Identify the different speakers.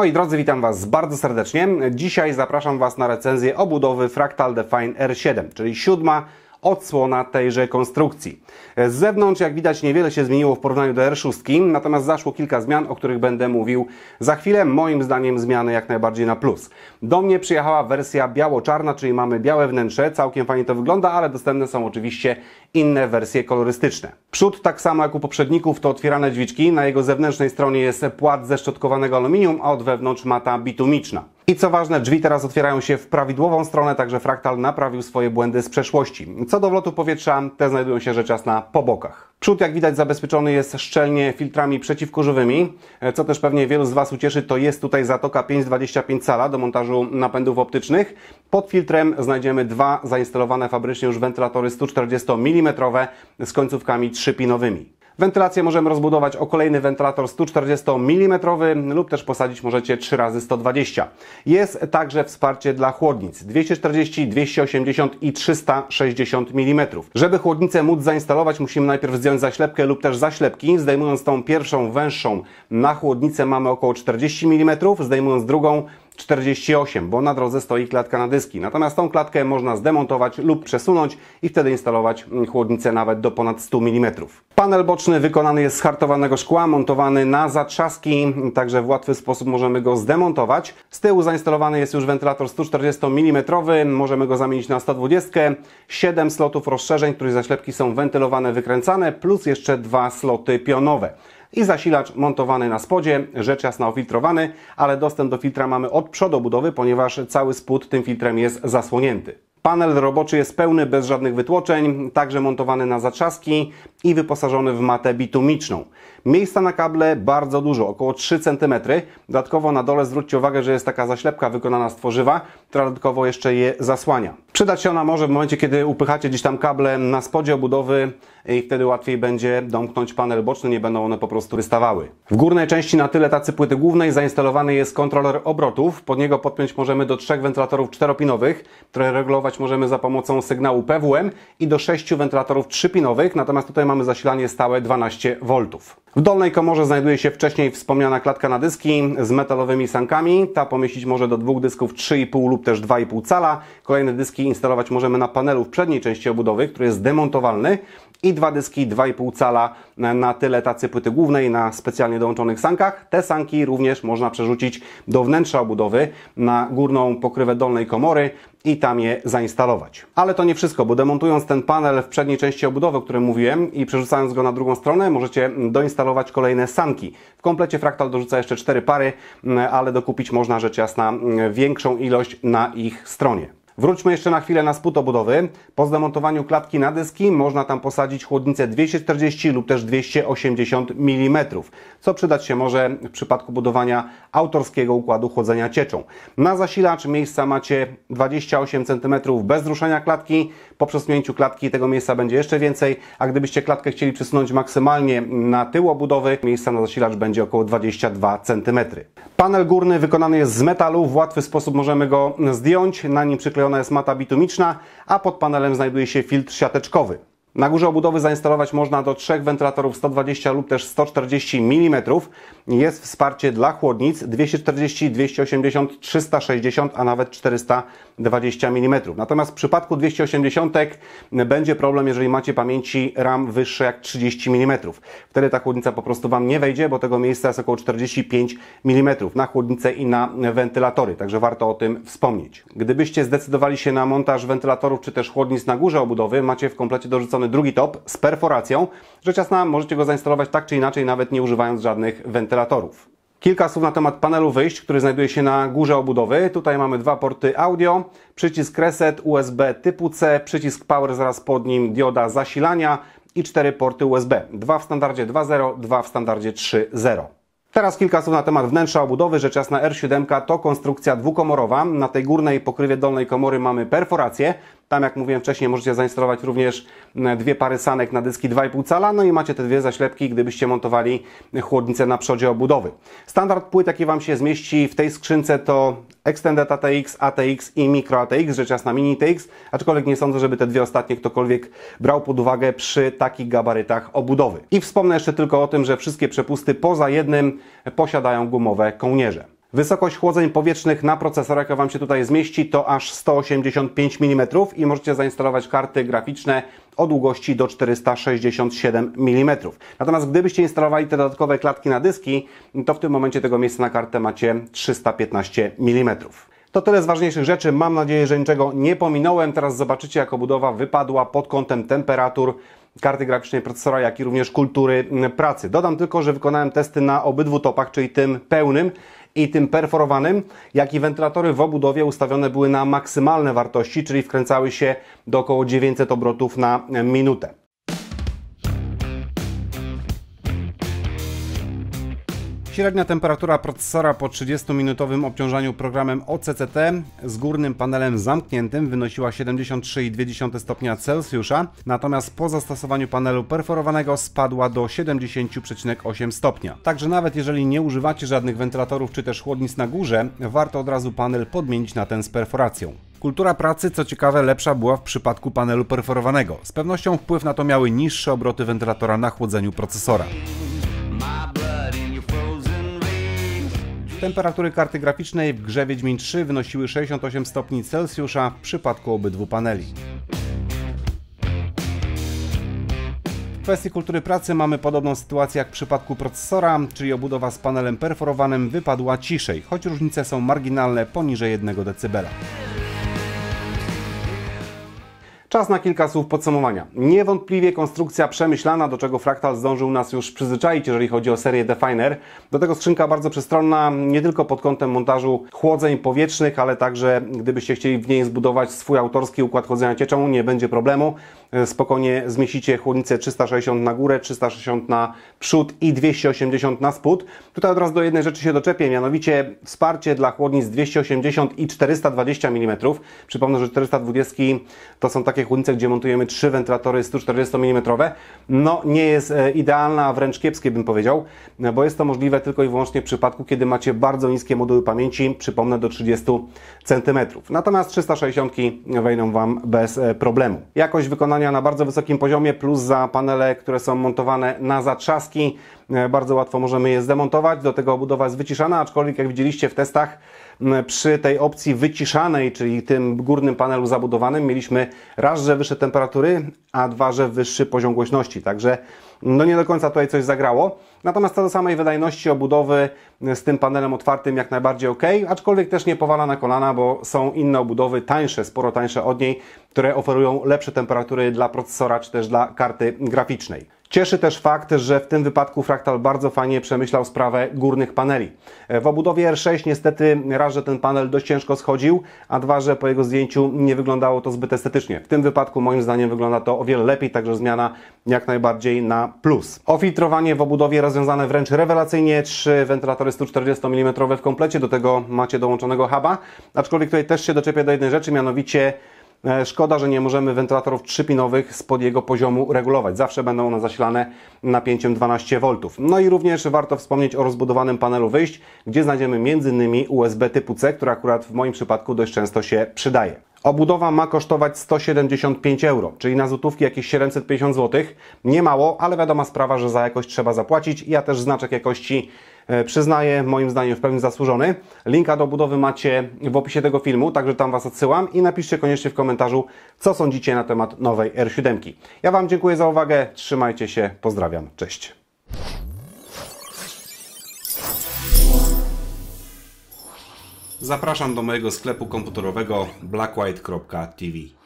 Speaker 1: Moi drodzy, witam Was bardzo serdecznie. Dzisiaj zapraszam Was na recenzję obudowy Fractal Define R7, czyli siódma odsłona tejże konstrukcji. Z zewnątrz, jak widać, niewiele się zmieniło w porównaniu do R6, natomiast zaszło kilka zmian, o których będę mówił za chwilę. Moim zdaniem zmiany jak najbardziej na plus. Do mnie przyjechała wersja biało-czarna, czyli mamy białe wnętrze, całkiem fajnie to wygląda, ale dostępne są oczywiście inne wersje kolorystyczne. Przód, tak samo jak u poprzedników, to otwierane drzwiczki. Na jego zewnętrznej stronie jest płat ze szczotkowanego aluminium, a od wewnątrz mata bitumiczna. I co ważne, drzwi teraz otwierają się w prawidłową stronę, także fraktal naprawił swoje błędy z przeszłości. Co do wlotu powietrza, te znajdują się rzecz jasna po bokach. Przód, jak widać, zabezpieczony jest szczelnie filtrami przeciwkurzowymi. Co też pewnie wielu z Was ucieszy, to jest tutaj zatoka 525 cala do montażu napędów optycznych. Pod filtrem znajdziemy dwa zainstalowane fabrycznie już wentylatory 140 mm z końcówkami trzypinowymi. Wentylację możemy rozbudować o kolejny wentylator 140 mm lub też posadzić możecie 3 razy 120. Jest także wsparcie dla chłodnic 240, 280 i 360 mm. Żeby chłodnicę móc zainstalować musimy najpierw zdjąć zaślepkę lub też zaślepki. Zdejmując tą pierwszą węższą na chłodnicę mamy około 40 mm, zdejmując drugą 48, bo na drodze stoi klatka na dyski. Natomiast tą klatkę można zdemontować lub przesunąć i wtedy instalować mm, chłodnicę nawet do ponad 100 mm. Panel boczny wykonany jest z hartowanego szkła, montowany na zatrzaski, także w łatwy sposób możemy go zdemontować. Z tyłu zainstalowany jest już wentylator 140 mm, możemy go zamienić na 120, 7 slotów rozszerzeń, których zaślepki są wentylowane, wykręcane, plus jeszcze dwa sloty pionowe i zasilacz montowany na spodzie, rzecz jasna ofiltrowany, ale dostęp do filtra mamy od przodu budowy, ponieważ cały spód tym filtrem jest zasłonięty. Panel roboczy jest pełny, bez żadnych wytłoczeń, także montowany na zatrzaski i wyposażony w matę bitumiczną. Miejsca na kable bardzo dużo, około 3 cm. Dodatkowo na dole zwróćcie uwagę, że jest taka zaślepka wykonana z tworzywa, która dodatkowo jeszcze je zasłania. Przydać się ona może w momencie, kiedy upychacie gdzieś tam kable na spodzie obudowy i wtedy łatwiej będzie domknąć panel boczny, nie będą one po prostu wystawały. W górnej części na tyle tacy płyty głównej zainstalowany jest kontroler obrotów. Pod niego podpiąć możemy do trzech wentylatorów czteropinowych, które regulować możemy za pomocą sygnału PWM i do sześciu wentylatorów trzypinowych. Natomiast tutaj mamy zasilanie stałe 12 V. W dolnej komorze znajduje się wcześniej wspomniana klatka na dyski z metalowymi sankami. Ta pomieścić może do dwóch dysków 3,5 lub też 2,5 cala. Kolejne dyski instalować możemy na panelu w przedniej części obudowy, który jest demontowalny, i dwa dyski 2,5 cala na tyle tacy płyty głównej na specjalnie dołączonych sankach. Te sanki również można przerzucić do wnętrza obudowy na górną pokrywę dolnej komory i tam je zainstalować. Ale to nie wszystko, bo demontując ten panel w przedniej części obudowy, o którym mówiłem i przerzucając go na drugą stronę, możecie doinstalować kolejne sanki. W komplecie Fraktal dorzuca jeszcze cztery pary, ale dokupić można rzecz jasna większą ilość na ich stronie. Wróćmy jeszcze na chwilę na spód obudowy. Po zdemontowaniu klatki na dyski można tam posadzić chłodnicę 240 lub też 280 mm, co przydać się może w przypadku budowania autorskiego układu chłodzenia cieczą. Na zasilacz miejsca macie 28 cm bez ruszania klatki. Po przesunięciu klatki tego miejsca będzie jeszcze więcej, a gdybyście klatkę chcieli przesunąć maksymalnie na tył obudowy, miejsca na zasilacz będzie około 22 cm. Panel górny wykonany jest z metalu, w łatwy sposób możemy go zdjąć, na nim przyklejony położona jest mata bitumiczna, a pod panelem znajduje się filtr siateczkowy. Na górze obudowy zainstalować można do trzech wentylatorów 120 lub też 140 mm. Jest wsparcie dla chłodnic 240, 280, 360, a nawet 420 mm. Natomiast w przypadku 280 będzie problem, jeżeli macie pamięci RAM wyższe jak 30 mm. Wtedy ta chłodnica po prostu Wam nie wejdzie, bo tego miejsca jest około 45 mm na chłodnicę i na wentylatory, także warto o tym wspomnieć. Gdybyście zdecydowali się na montaż wentylatorów czy też chłodnic na górze obudowy, macie w komplecie dorzucone wrzucony drugi top z perforacją. Rzecz jasna, możecie go zainstalować tak czy inaczej, nawet nie używając żadnych wentylatorów. Kilka słów na temat panelu wyjść, który znajduje się na górze obudowy. Tutaj mamy dwa porty audio, przycisk reset USB typu C, przycisk power zaraz pod nim, dioda zasilania i cztery porty USB. Dwa w standardzie 2.0, dwa w standardzie 3.0. Teraz kilka słów na temat wnętrza obudowy. Rzecz jasna R7 to konstrukcja dwukomorowa. Na tej górnej pokrywie dolnej komory mamy perforację. Tam, jak mówiłem wcześniej, możecie zainstalować również dwie pary sanek na dyski 2,5 cala, no i macie te dwie zaślepki, gdybyście montowali chłodnicę na przodzie obudowy. Standard płyt, jaki Wam się zmieści w tej skrzynce to Extended ATX, ATX i Micro ATX, rzecz jasna Mini ATX, aczkolwiek nie sądzę, żeby te dwie ostatnie ktokolwiek brał pod uwagę przy takich gabarytach obudowy. I wspomnę jeszcze tylko o tym, że wszystkie przepusty poza jednym posiadają gumowe kołnierze. Wysokość chłodzeń powietrznych na procesorach, jaka Wam się tutaj zmieści, to aż 185 mm i możecie zainstalować karty graficzne o długości do 467 mm. Natomiast gdybyście instalowali te dodatkowe klatki na dyski, to w tym momencie tego miejsca na kartę macie 315 mm. To tyle z ważniejszych rzeczy. Mam nadzieję, że niczego nie pominąłem. Teraz zobaczycie, jak obudowa wypadła pod kątem temperatur karty graficznej procesora, jak i również kultury pracy. Dodam tylko, że wykonałem testy na obydwu topach, czyli tym pełnym, i tym perforowanym, jak i wentylatory w obudowie ustawione były na maksymalne wartości, czyli wkręcały się do około 900 obrotów na minutę. Średnia temperatura procesora po 30-minutowym obciążaniu programem OCCT z górnym panelem zamkniętym wynosiła 73,2 stopnia Celsjusza, natomiast po zastosowaniu panelu perforowanego spadła do 70,8 stopnia. Także nawet jeżeli nie używacie żadnych wentylatorów czy też chłodnic na górze, warto od razu panel podmienić na ten z perforacją. Kultura pracy, co ciekawe, lepsza była w przypadku panelu perforowanego. Z pewnością wpływ na to miały niższe obroty wentylatora na chłodzeniu procesora. Temperatury karty graficznej w grze Wiedźmin 3 wynosiły 68 stopni Celsjusza w przypadku obydwu paneli. W kwestii kultury pracy mamy podobną sytuację jak w przypadku procesora, czyli obudowa z panelem perforowanym wypadła ciszej, choć różnice są marginalne poniżej 1 dB. Czas na kilka słów podsumowania. Niewątpliwie konstrukcja przemyślana, do czego Fraktal zdążył nas już przyzwyczaić, jeżeli chodzi o serię Definer. Do tego skrzynka bardzo przestronna, nie tylko pod kątem montażu chłodzeń powietrznych, ale także gdybyście chcieli w niej zbudować swój autorski układ chłodzenia cieczą, nie będzie problemu. E, spokojnie zmieścicie chłodnicę 360 na górę, 360 na przód i 280 na spód. Tutaj od razu do jednej rzeczy się doczepię, mianowicie wsparcie dla chłodnic 280 i 420 mm. Przypomnę, że 420 to są takie takiej chłodnicy, gdzie montujemy trzy wentylatory 140 mm, no nie jest e, idealna, a wręcz kiepskie bym powiedział, e, bo jest to możliwe tylko i wyłącznie w przypadku, kiedy macie bardzo niskie moduły pamięci, przypomnę do 30 cm. Natomiast 360 wejdą Wam bez e, problemu. Jakość wykonania na bardzo wysokim poziomie, plus za panele, które są montowane na zatrzaski, bardzo łatwo możemy je zdemontować, do tego obudowa jest wyciszana, aczkolwiek jak widzieliście w testach, przy tej opcji wyciszanej, czyli tym górnym panelu zabudowanym, mieliśmy raz, że wyższe temperatury, a dwa, że wyższy poziom głośności. Także mm, no nie do końca tutaj coś zagrało. Natomiast co do samej wydajności obudowy y, z tym panelem otwartym jak najbardziej ok, aczkolwiek też nie powala na kolana, bo są inne obudowy tańsze, sporo tańsze od niej, które oferują lepsze temperatury dla procesora czy też dla karty graficznej. Cieszy też fakt, że w tym wypadku Fraktal bardzo fajnie przemyślał sprawę górnych paneli. E, w obudowie R6 niestety raz, że ten panel dość ciężko schodził, a dwa, że po jego zdjęciu nie wyglądało to zbyt estetycznie. W tym wypadku moim zdaniem wygląda to o wiele lepiej, także zmiana jak najbardziej na plus. Ofiltrowanie w obudowie rozwiązane wręcz rewelacyjnie, trzy wentylatory 140 mm w komplecie, do tego macie dołączonego huba, aczkolwiek tutaj też się doczepię do jednej rzeczy, mianowicie e, Szkoda, że nie możemy wentylatorów trzypinowych spod jego poziomu regulować. Zawsze będą one zasilane napięciem 12V. No i również warto wspomnieć o rozbudowanym panelu wyjść, gdzie znajdziemy m.in. USB typu C, który akurat w moim przypadku dość często się przydaje. Obudowa ma kosztować 175 euro, czyli na złotówki jakieś 750 zł. Nie mało, ale wiadoma sprawa, że za jakość trzeba zapłacić. Ja też znaczek jakości e, przyznaję, moim zdaniem w pełni zasłużony. Linka do budowy macie w opisie tego filmu, także tam Was odsyłam i napiszcie koniecznie w komentarzu, co sądzicie na temat nowej R7. Ja Wam dziękuję za uwagę, trzymajcie się, pozdrawiam, cześć. Zapraszam do mojego sklepu komputerowego blackwhite.tv.